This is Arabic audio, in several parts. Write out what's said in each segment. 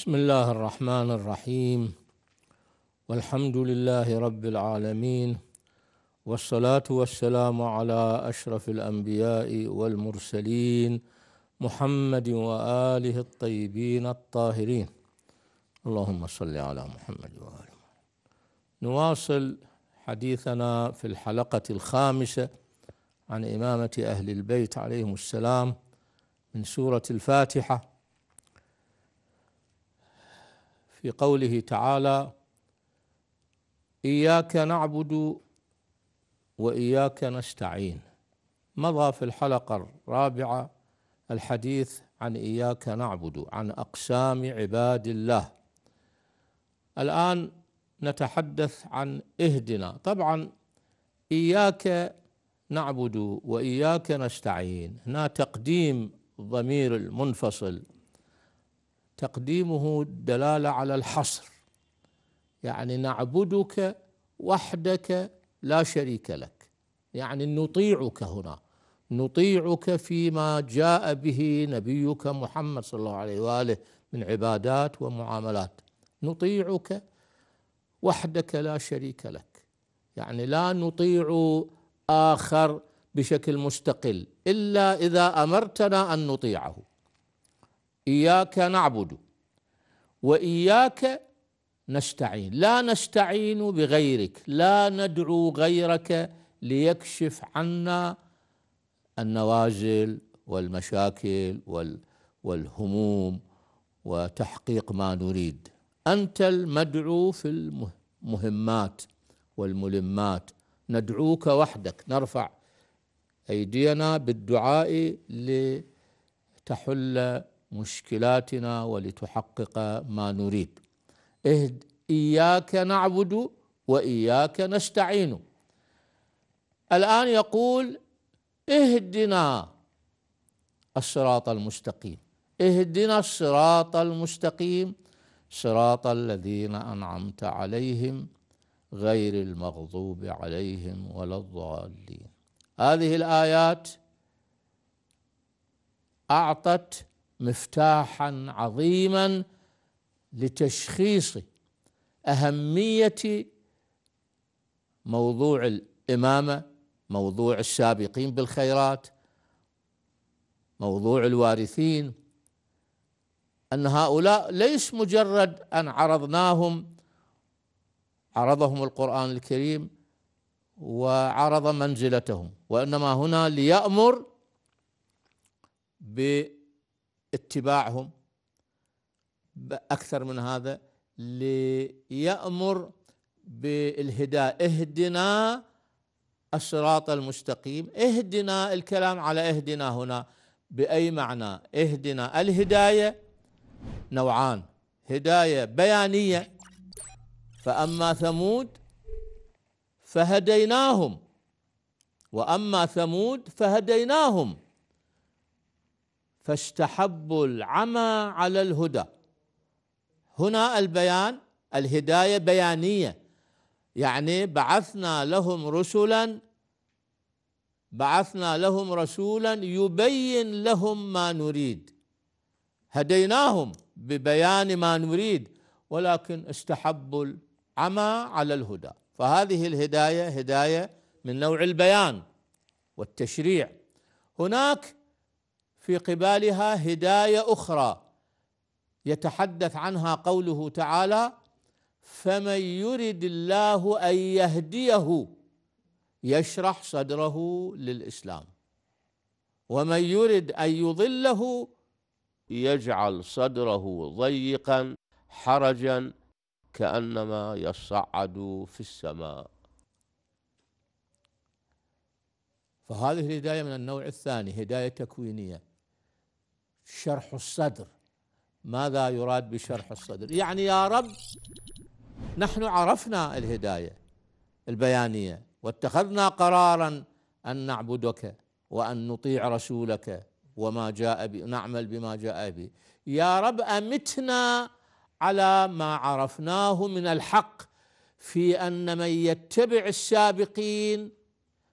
بسم الله الرحمن الرحيم والحمد لله رب العالمين والصلاة والسلام على أشرف الأنبياء والمرسلين محمد وآله الطيبين الطاهرين اللهم صل على محمد وآله نواصل حديثنا في الحلقة الخامسة عن إمامة أهل البيت عليهم السلام من سورة الفاتحة في قوله تعالى اياك نعبد واياك نستعين مضى في الحلقه الرابعه الحديث عن اياك نعبد عن اقسام عباد الله الان نتحدث عن اهدنا طبعا اياك نعبد واياك نستعين هنا تقديم ضمير المنفصل تقديمه دلاله على الحصر يعني نعبدك وحدك لا شريك لك يعني نطيعك هنا نطيعك فيما جاء به نبيك محمد صلى الله عليه واله من عبادات ومعاملات نطيعك وحدك لا شريك لك يعني لا نطيع اخر بشكل مستقل الا اذا امرتنا ان نطيعه إياك نعبد وإياك نستعين لا نستعين بغيرك لا ندعو غيرك ليكشف عنا النوازل والمشاكل والهموم وتحقيق ما نريد أنت المدعو في المهمات والملمات ندعوك وحدك نرفع أيدينا بالدعاء لتحل مشكلاتنا ولتحقق ما نريد اهد اياك نعبد واياك نستعين الان يقول اهدنا الصراط المستقيم اهدنا الصراط المستقيم صراط الذين انعمت عليهم غير المغضوب عليهم ولا الضالين هذه الايات اعطت مفتاحا عظيما لتشخيص اهميه موضوع الامامه موضوع السابقين بالخيرات موضوع الوارثين ان هؤلاء ليس مجرد ان عرضناهم عرضهم القران الكريم وعرض منزلتهم وانما هنا ليامر ب اتباعهم أكثر من هذا ليأمر بالهداء اهدنا الصراط المستقيم اهدنا الكلام على اهدنا هنا بأي معنى اهدنا الهداية نوعان هداية بيانية فأما ثمود فهديناهم وأما ثمود فهديناهم فاستحبوا العمى على الهدى هنا البيان الهدايه بيانيه يعني بعثنا لهم رسلا بعثنا لهم رسولا يبين لهم ما نريد هديناهم ببيان ما نريد ولكن استحبوا العمى على الهدى فهذه الهدايه هدايه من نوع البيان والتشريع هناك في قبالها هدايه اخرى يتحدث عنها قوله تعالى فمن يرد الله ان يهديه يشرح صدره للاسلام ومن يرد ان يضله يجعل صدره ضيقا حرجا كانما يصعد في السماء فهذه الهدايه من النوع الثاني هدايه تكوينيه شرح الصدر ماذا يراد بشرح الصدر يعني يا رب نحن عرفنا الهدايه البيانيه واتخذنا قرارا ان نعبدك وان نطيع رسولك وما جاء بي نعمل بما جاء به يا رب امتنا على ما عرفناه من الحق في ان من يتبع السابقين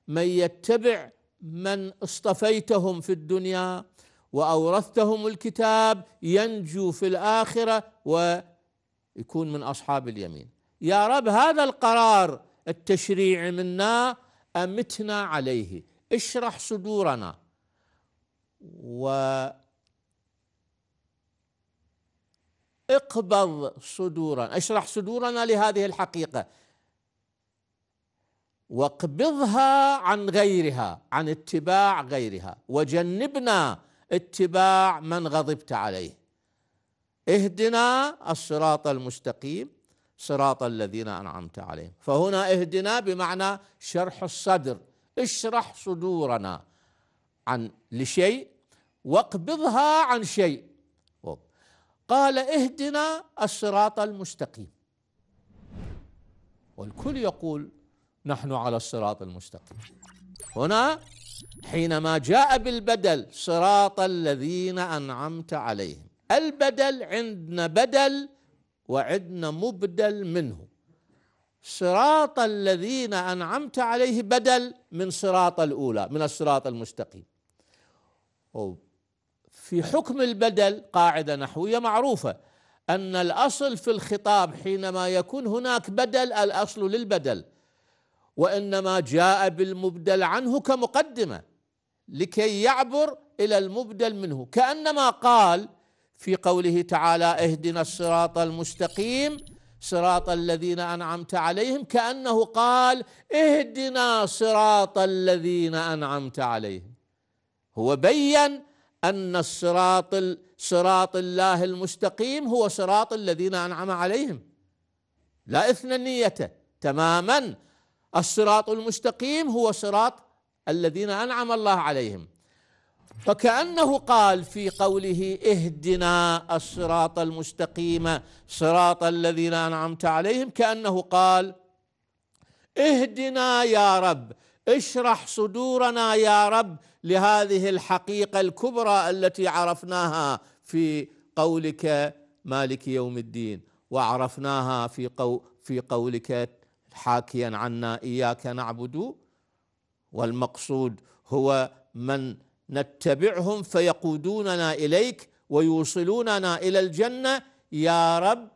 من يتبع من اصطفيتهم في الدنيا واورثتهم الكتاب ينجو في الاخره ويكون من اصحاب اليمين يا رب هذا القرار التشريعي منا امتنا عليه اشرح صدورنا و اقبض صدورنا اشرح صدورنا لهذه الحقيقه واقبضها عن غيرها عن اتباع غيرها وجنبنا اتباع من غضبت عليه اهدنا الصراط المستقيم صراط الذين انعمت عليهم فهنا اهدنا بمعنى شرح الصدر اشرح صدورنا عن لشيء واقبضها عن شيء قال اهدنا الصراط المستقيم والكل يقول نحن على الصراط المستقيم هنا حينما جاء بالبدل صراط الذين انعمت عليهم البدل عندنا بدل وعندنا مبدل منه صراط الذين انعمت عليه بدل من صراط الاولى من الصراط المستقيم في حكم البدل قاعده نحويه معروفه ان الاصل في الخطاب حينما يكون هناك بدل الاصل للبدل وانما جاء بالمبدل عنه كمقدمه لكي يعبر الى المبدل منه كانما قال في قوله تعالى اهدنا الصراط المستقيم صراط الذين انعمت عليهم كانه قال اهدنا صراط الذين انعمت عليهم هو بين ان الصراط صراط الله المستقيم هو صراط الذين انعم عليهم لا اثنى نيته تماما الصراط المستقيم هو صراط الذين انعم الله عليهم فكانه قال في قوله اهدنا الصراط المستقيم صراط الذين انعمت عليهم كانه قال اهدنا يا رب اشرح صدورنا يا رب لهذه الحقيقه الكبرى التي عرفناها في قولك مالك يوم الدين وعرفناها في قو في قولك حاكيا عنا اياك نعبد والمقصود هو من نتبعهم فيقودوننا اليك ويوصلوننا الى الجنه يا رب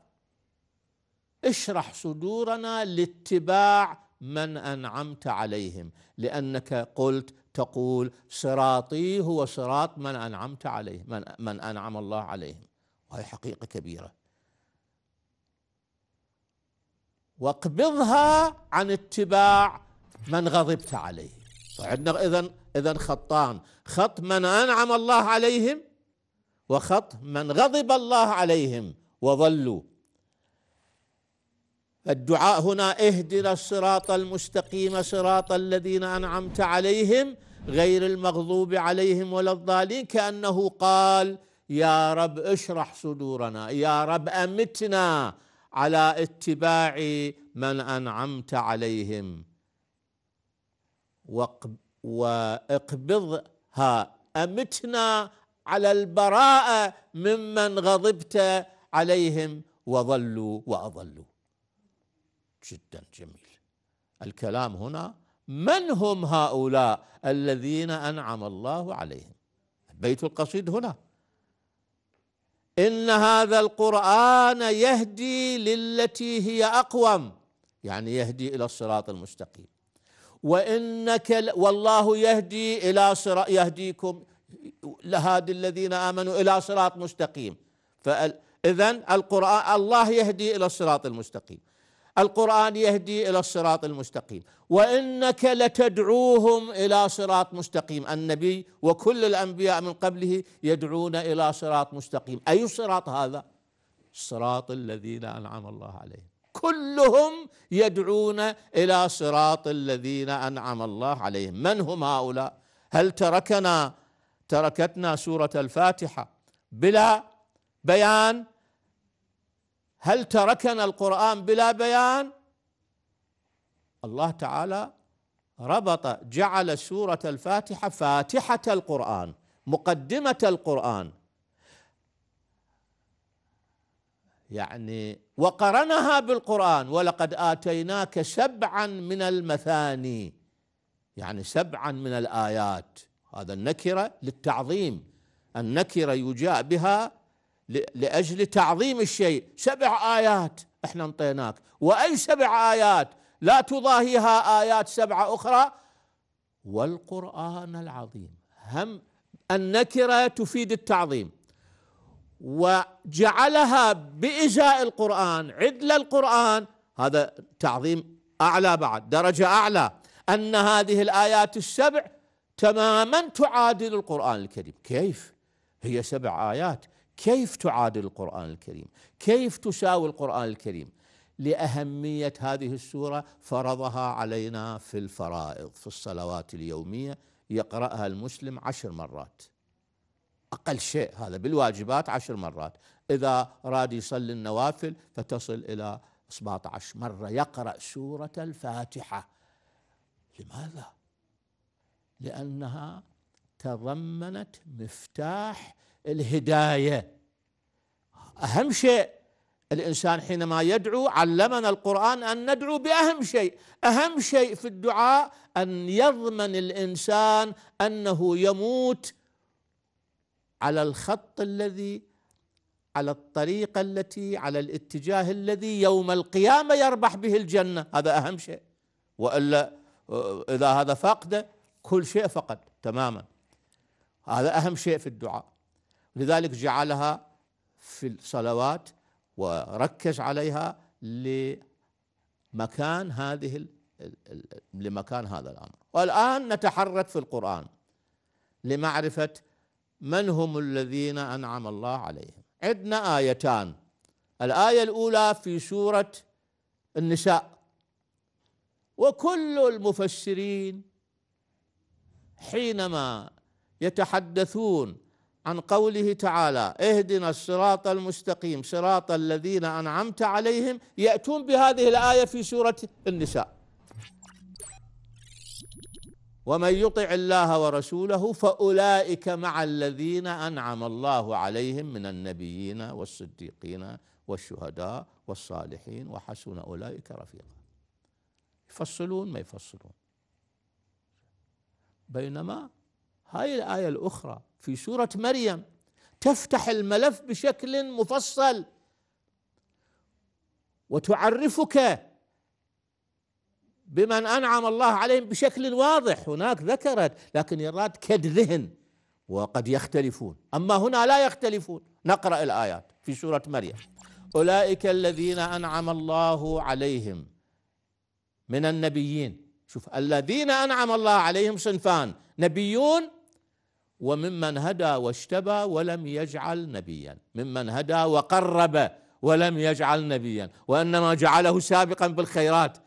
اشرح صدورنا لاتباع من انعمت عليهم لانك قلت تقول صراطي هو صراط من انعمت عليه من, من انعم الله عليهم وهي حقيقه كبيره واقبضها عن اتباع من غضبت عليه وعندنا اذا اذا خطان خط من انعم الله عليهم وخط من غضب الله عليهم وظلوا الدعاء هنا اهدنا الصراط المستقيم صراط الذين انعمت عليهم غير المغضوب عليهم ولا الضالين كانه قال يا رب اشرح صدورنا يا رب امتنا على اتباع من انعمت عليهم واقبضها امتنا على البراءه ممن غضبت عليهم وظلوا واضلوا جدا جميل الكلام هنا من هم هؤلاء الذين انعم الله عليهم بيت القصيد هنا إن هذا القرآن يهدي للتي هي أقوم يعني يهدي إلى الصراط المستقيم وإنك والله يهدي إلى صراط يهديكم لهادي الذين آمنوا إلى صراط مستقيم فإذا القرآن الله يهدي إلى الصراط المستقيم القرآن يهدي إلى الصراط المستقيم وإنك لتدعوهم إلى صراط مستقيم النبي وكل الأنبياء من قبله يدعون إلى صراط مستقيم أي صراط هذا صراط الذين أنعم الله عليهم كلهم يدعون إلى صراط الذين أنعم الله عليهم من هم هؤلاء هل تركنا تركتنا سورة الفاتحة بلا بيان هل تركنا القرآن بلا بيان الله تعالى ربط جعل سورة الفاتحة فاتحة القرآن مقدمة القرآن يعني وقرنها بالقرآن ولقد آتيناك سبعا من المثاني يعني سبعا من الآيات هذا النكرة للتعظيم النكرة يجاء بها لأجل تعظيم الشيء سبع آيات احنا انطيناك وأي سبع آيات لا تضاهيها آيات سبعة أخرى والقرآن العظيم هم النكرة تفيد التعظيم وجعلها بإزاء القرآن عدل القرآن هذا تعظيم أعلى بعد درجة أعلى أن هذه الآيات السبع تماما تعادل القرآن الكريم كيف؟ هي سبع آيات كيف تعادل القرآن الكريم كيف تساوي القرآن الكريم لأهمية هذه السورة فرضها علينا في الفرائض في الصلوات اليومية يقرأها المسلم عشر مرات أقل شيء هذا بالواجبات عشر مرات إذا راد يصلي النوافل فتصل إلى 17 مرة يقرأ سورة الفاتحة لماذا؟ لأنها تضمنت مفتاح الهدايه اهم شيء الانسان حينما يدعو علمنا القران ان ندعو باهم شيء اهم شيء في الدعاء ان يضمن الانسان انه يموت على الخط الذي على الطريقه التي على الاتجاه الذي يوم القيامه يربح به الجنه هذا اهم شيء والا اذا هذا فقده كل شيء فقد تماما هذا اهم شيء في الدعاء لذلك جعلها في الصلوات وركز عليها لمكان هذه لمكان هذا الامر والان نتحرك في القران لمعرفه من هم الذين انعم الله عليهم عندنا ايتان الايه الاولى في سوره النساء وكل المفسرين حينما يتحدثون عن قوله تعالى اهدنا الصراط المستقيم صراط الذين انعمت عليهم ياتون بهذه الايه في سوره النساء ومن يطع الله ورسوله فاولئك مع الذين انعم الله عليهم من النبيين والصديقين والشهداء والصالحين وحسن اولئك رفيقا يفصلون ما يفصلون بينما هاي الآية الأخرى في سورة مريم تفتح الملف بشكل مفصل وتعرفك بمن أنعم الله عليهم بشكل واضح هناك ذكرت لكن يراد ذهن وقد يختلفون أما هنا لا يختلفون نقرأ الآيات في سورة مريم أولئك الذين أنعم الله عليهم من النبيين شوف الذين أنعم الله عليهم صنفان نبيون وممن هدى واشتبى ولم يجعل نبيا ممن هدى وقرب ولم يجعل نبيا وانما جعله سابقا بالخيرات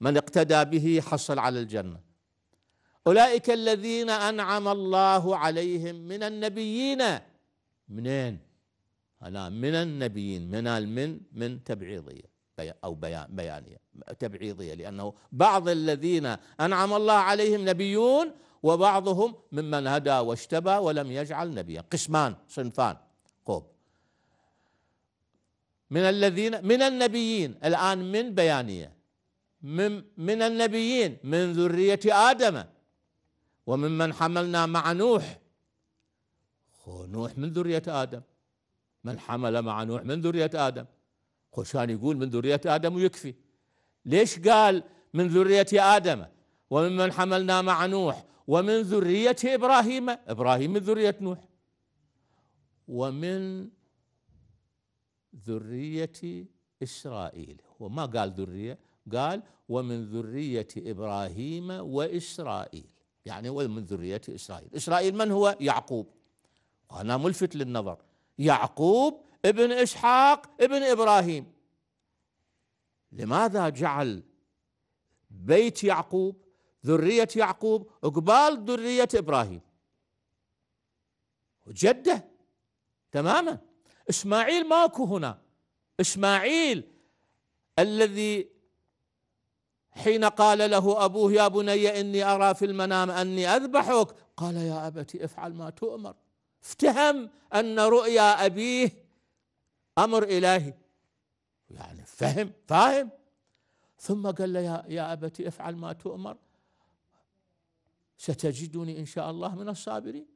من اقتدى به حصل على الجنه اولئك الذين انعم الله عليهم من النبيين منين انا من النبيين من المن من تبعيضيه او بيان بيانيه تبعيضيه لانه بعض الذين انعم الله عليهم نبيون وبعضهم ممن هدى واشتبى ولم يجعل نبيا قسمان صنفان قوم من الذين من النبيين الآن من بيانية من, من النبيين من ذرية آدم وممن حملنا مع نوح خو نوح من ذرية آدم من حمل مع نوح من ذرية آدم خوشان يقول من ذرية آدم ويكفي ليش قال من ذرية آدم وممن حملنا مع نوح ومن ذرية إبراهيم إبراهيم من ذرية نوح ومن ذرية إسرائيل هو ما قال ذرية قال ومن ذرية إبراهيم وإسرائيل يعني ومن ذرية إسرائيل إسرائيل من هو يعقوب أنا ملفت للنظر يعقوب ابن إسحاق ابن إبراهيم لماذا جعل بيت يعقوب ذرية يعقوب قبال ذرية إبراهيم جدة تماما إسماعيل ماكو هنا إسماعيل الذي حين قال له أبوه يا بني إني أرى في المنام أني أذبحك قال يا أبتي افعل ما تؤمر افتهم أن رؤيا أبيه أمر إلهي يعني فهم فاهم ثم قال له يا, يا أبتي افعل ما تؤمر ستجدني إن شاء الله من الصابرين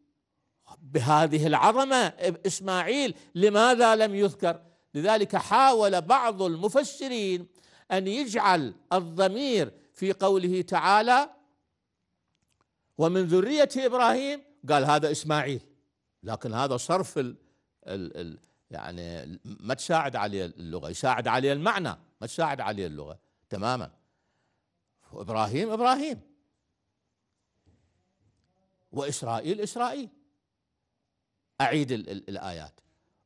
بهذه العظمة إسماعيل لماذا لم يذكر لذلك حاول بعض المفسرين أن يجعل الضمير في قوله تعالى ومن ذرية إبراهيم قال هذا إسماعيل لكن هذا صرف ال ال الـ يعني ما تساعد عليه اللغة يساعد عليه المعنى ما تساعد عليه اللغة تماما إبراهيم إبراهيم وإسرائيل إسرائيل أعيد الآيات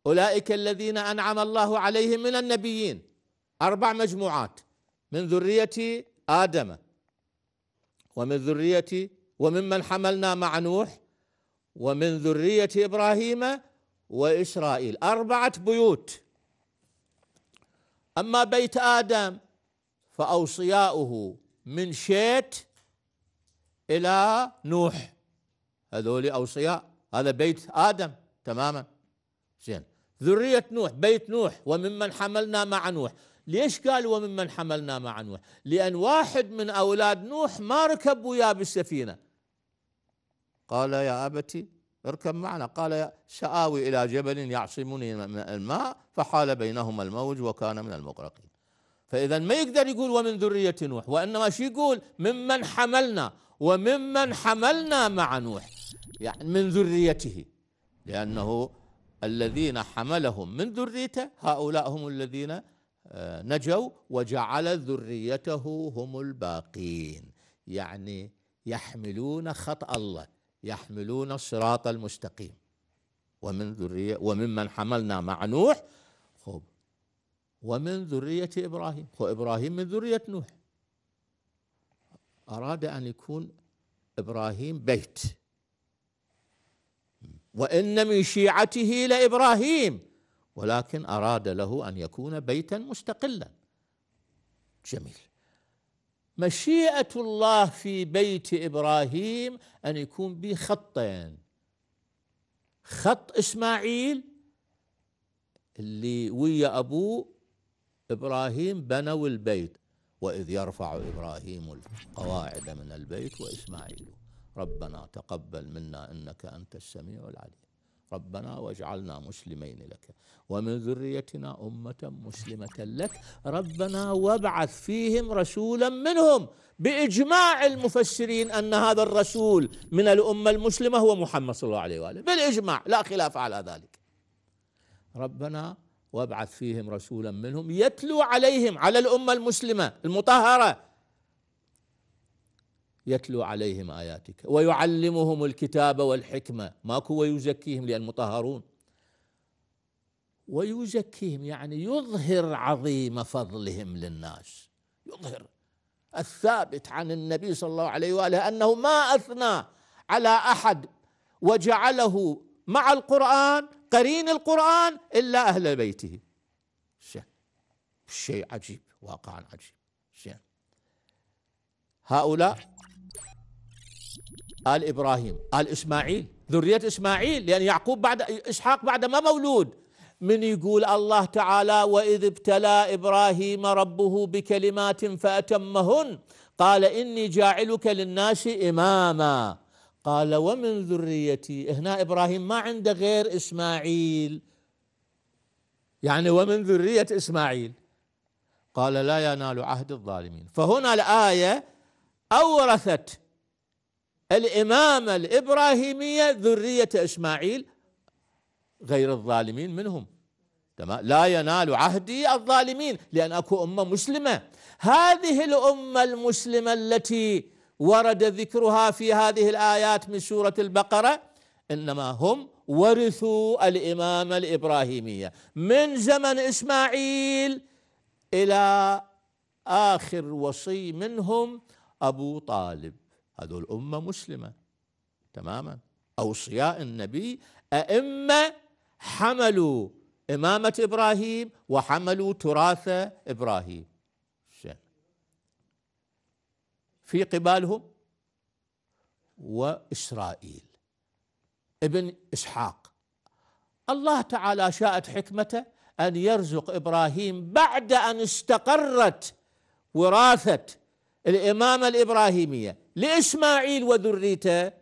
أولئك الذين أنعم الله عليهم من النبيين أربع مجموعات من ذرية آدم ومن ذرية وممن حملنا مع نوح ومن ذرية إبراهيم وإسرائيل أربعة بيوت أما بيت آدم فأوصياؤه من شيت إلى نوح هذول أوصياء هذا بيت آدم تماما زين ذرية نوح بيت نوح وممن حملنا مع نوح ليش قال وممن حملنا مع نوح لأن واحد من أولاد نوح ما ركب وياه بالسفينة قال يا أبتي اركب معنا قال سآوي إلى جبل يعصمني من الماء فحال بينهما الموج وكان من المغرقين فإذا ما يقدر يقول ومن ذرية نوح وإنما شو يقول ممن حملنا وممن حملنا مع نوح يعني من ذريته لأنه الذين حملهم من ذريته هؤلاء هم الذين آه، نجوا وجعل ذريته هم الباقين يعني يحملون خطأ الله يحملون الصراط المستقيم ومن ذرية وممن حملنا مع نوح خب ومن ذرية إبراهيم خب إبراهيم من ذرية نوح أراد أن يكون إبراهيم بيت وان من شيعته لابراهيم ولكن اراد له ان يكون بيتا مستقلا جميل مشيئه الله في بيت ابراهيم ان يكون به خطين خط اسماعيل اللي ويا ابوه ابراهيم بنوا البيت واذ يرفع ابراهيم القواعد من البيت واسماعيل ربنا تقبل منا انك انت السميع العليم ربنا واجعلنا مسلمين لك ومن ذريتنا امه مسلمه لك ربنا وابعث فيهم رسولا منهم باجماع المفسرين ان هذا الرسول من الامه المسلمه هو محمد صلى الله عليه واله بالاجماع لا خلاف على ذلك ربنا وابعث فيهم رسولا منهم يتلو عليهم على الامه المسلمه المطهره يتلو عليهم آياتك ويعلمهم الكتاب والحكمة ماكو ويزكيهم لأن مطهرون ويزكيهم يعني يظهر عظيم فضلهم للناس يظهر الثابت عن النبي صلى الله عليه واله انه ما اثنى على احد وجعله مع القران قرين القران الا اهل بيته شيء عجيب واقعا عجيب شيء هؤلاء آل إبراهيم آل إسماعيل ذرية إسماعيل لأن يعقوب بعد إسحاق بعد ما مولود من يقول الله تعالى وإذ ابتلى إبراهيم ربه بكلمات فأتمهن قال إني جاعلك للناس إماما قال ومن ذريتي هنا إبراهيم ما عنده غير إسماعيل يعني ومن ذرية إسماعيل قال لا ينال عهد الظالمين فهنا الآية أورثت الإمامة الإبراهيمية ذرية إسماعيل غير الظالمين منهم تمام لا ينال عهدي الظالمين لأن أكو أمة مسلمة هذه الأمة المسلمة التي ورد ذكرها في هذه الآيات من سورة البقرة إنما هم ورثوا الإمامة الإبراهيمية من زمن إسماعيل إلى آخر وصي منهم أبو طالب هذول أمة مسلمة تماما أوصياء النبي أئمة حملوا إمامة إبراهيم وحملوا تراث إبراهيم في قبالهم وإسرائيل ابن إسحاق الله تعالى شاءت حكمته أن يرزق إبراهيم بعد أن استقرت وراثة الإمامة الإبراهيمية لإسماعيل وذريته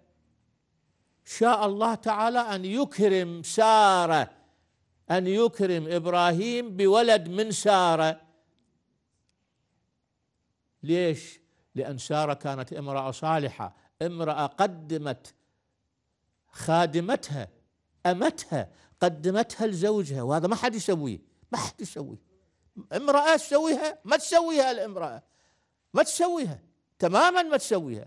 شاء الله تعالى أن يكرم سارة أن يكرم إبراهيم بولد من سارة ليش؟ لأن سارة كانت امرأة صالحة امرأة قدمت خادمتها أمتها قدمتها لزوجها وهذا ما حد يسويه ما حد يسويه امرأة تسويها ما تسويها الامرأة ما تسويها تماما ما تسويها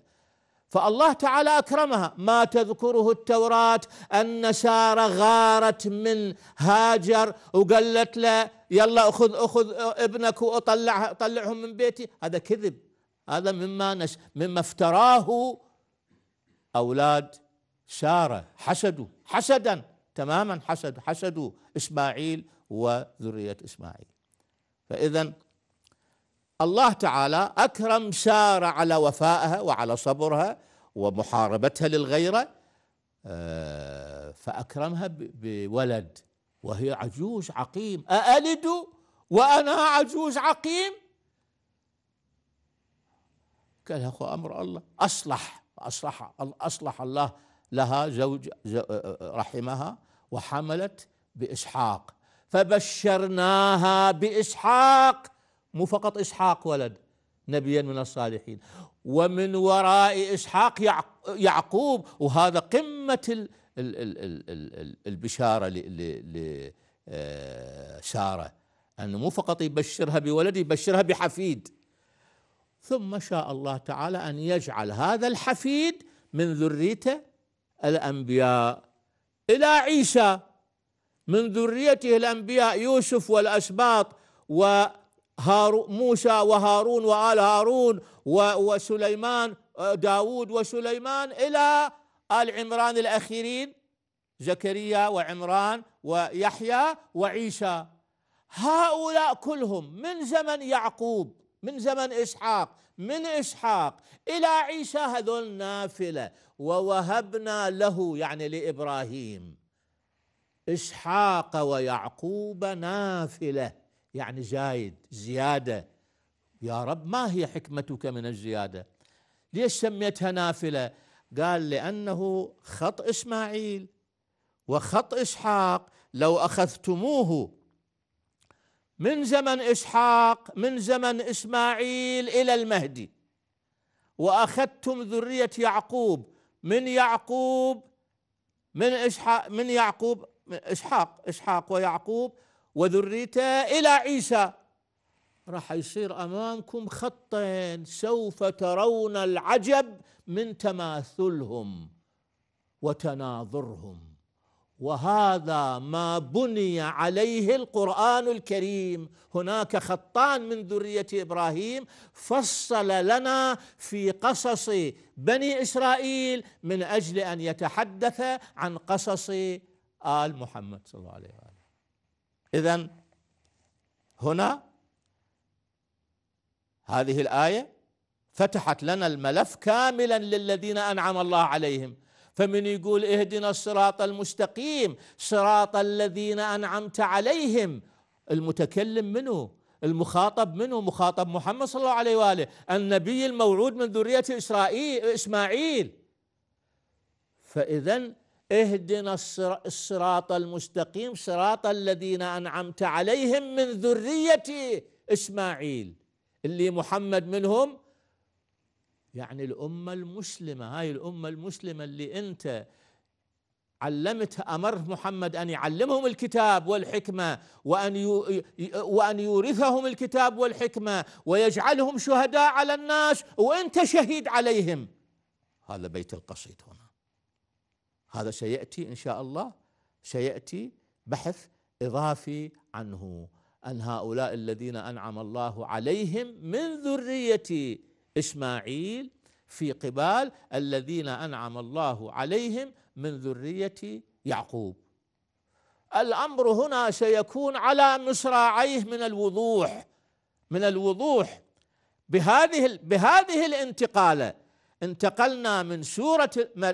فالله تعالى اكرمها ما تذكره التوراه ان ساره غارت من هاجر وقالت له يلا اخذ اخذ ابنك واطلع طلعهم من بيتي هذا كذب هذا مما نش مما افتراه اولاد ساره حسدوا حسدا تماما حسد حسدوا اسماعيل وذريه اسماعيل فاذا الله تعالى أكرم سارة على وفائها وعلى صبرها ومحاربتها للغيرة آه، فأكرمها بولد وهي عجوز عقيم أألد وأنا عجوز عقيم قال أخو أمر الله أصلح أصلح أصلح الله لها زوج آه، آه، رحمها وحملت بإسحاق فبشرناها بإسحاق مو فقط إسحاق ولد نبيا من الصالحين ومن وراء إسحاق يعقوب وهذا قمة البشارة لسارة آه، أنه مو فقط يبشرها بولد يبشرها بحفيد ثم شاء الله تعالى أن يجعل هذا الحفيد من ذريته الأنبياء إلى عيسى من ذريته الأنبياء يوسف والأسباط و موسى وهارون وآل هارون وسليمان آه، داود وسليمان إلى آل عمران الأخيرين زكريا وعمران ويحيى وعيسى هؤلاء كلهم من زمن يعقوب من زمن إسحاق من إسحاق إلى عيسى هذول نافلة ووهبنا له يعني لإبراهيم إسحاق ويعقوب نافله يعني زايد زياده يا رب ما هي حكمتك من الزياده ليش سميتها نافله قال لانه خط اسماعيل وخط اسحاق لو اخذتموه من زمن اسحاق من زمن اسماعيل الى المهدي واخذتم ذريه يعقوب من يعقوب من اسحاق من يعقوب اسحاق اسحاق ويعقوب وذريته إلى عيسى راح يصير أمامكم خطين سوف ترون العجب من تماثلهم وتناظرهم وهذا ما بني عليه القرآن الكريم هناك خطان من ذرية إبراهيم فصل لنا في قصص بني إسرائيل من أجل أن يتحدث عن قصص آل محمد صلى الله عليه وسلم إذا هنا هذه الآية فتحت لنا الملف كاملا للذين أنعم الله عليهم فمن يقول اهدنا الصراط المستقيم صراط الذين أنعمت عليهم المتكلم منه المخاطب منه مخاطب محمد صلى الله عليه وآله النبي الموعود من ذرية إسرائيل إسماعيل فإذا اهدنا الصراط المستقيم صراط الذين انعمت عليهم من ذريه اسماعيل اللي محمد منهم يعني الامه المسلمه هاي الامه المسلمه اللي انت علمتها امر محمد ان يعلمهم الكتاب والحكمه وان وان يورثهم الكتاب والحكمه ويجعلهم شهداء على الناس وانت شهيد عليهم هذا بيت القصيد هنا هذا سياتي ان شاء الله سياتي بحث اضافي عنه ان هؤلاء الذين انعم الله عليهم من ذريه اسماعيل في قبال الذين انعم الله عليهم من ذريه يعقوب الامر هنا سيكون على مصراعيه من الوضوح من الوضوح بهذه بهذه الانتقاله انتقلنا من سوره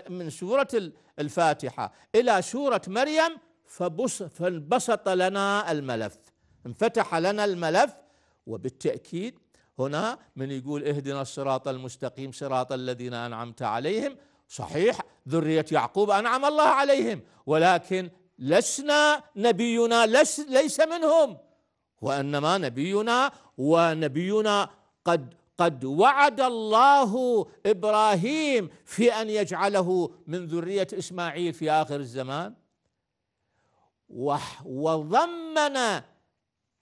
من سوره الفاتحة إلى سورة مريم فبص فانبسط لنا الملف انفتح لنا الملف وبالتأكيد هنا من يقول اهدنا الصراط المستقيم صراط الذين أنعمت عليهم صحيح ذرية يعقوب أنعم الله عليهم ولكن لسنا نبينا لس ليس منهم وإنما نبينا ونبينا قد قد وعد الله ابراهيم في ان يجعله من ذريه اسماعيل في اخر الزمان وضمن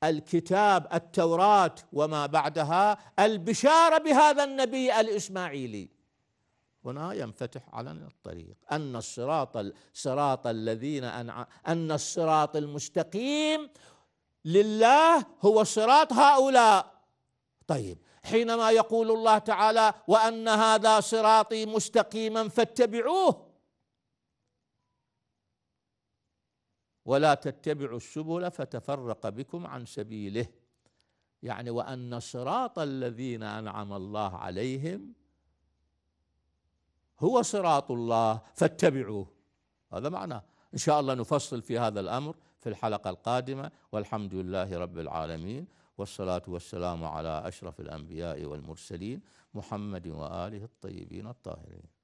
الكتاب التوراه وما بعدها البشاره بهذا النبي الاسماعيلي هنا ينفتح علينا الطريق ان الصراط صراط الذين أنع... ان الصراط المستقيم لله هو صراط هؤلاء طيب حينما يقول الله تعالى وان هذا صراطي مستقيما فاتبعوه ولا تتبعوا السبل فتفرق بكم عن سبيله يعني وان صراط الذين انعم الله عليهم هو صراط الله فاتبعوه هذا معناه ان شاء الله نفصل في هذا الامر في الحلقه القادمه والحمد لله رب العالمين والصلاة والسلام على أشرف الأنبياء والمرسلين محمد وآله الطيبين الطاهرين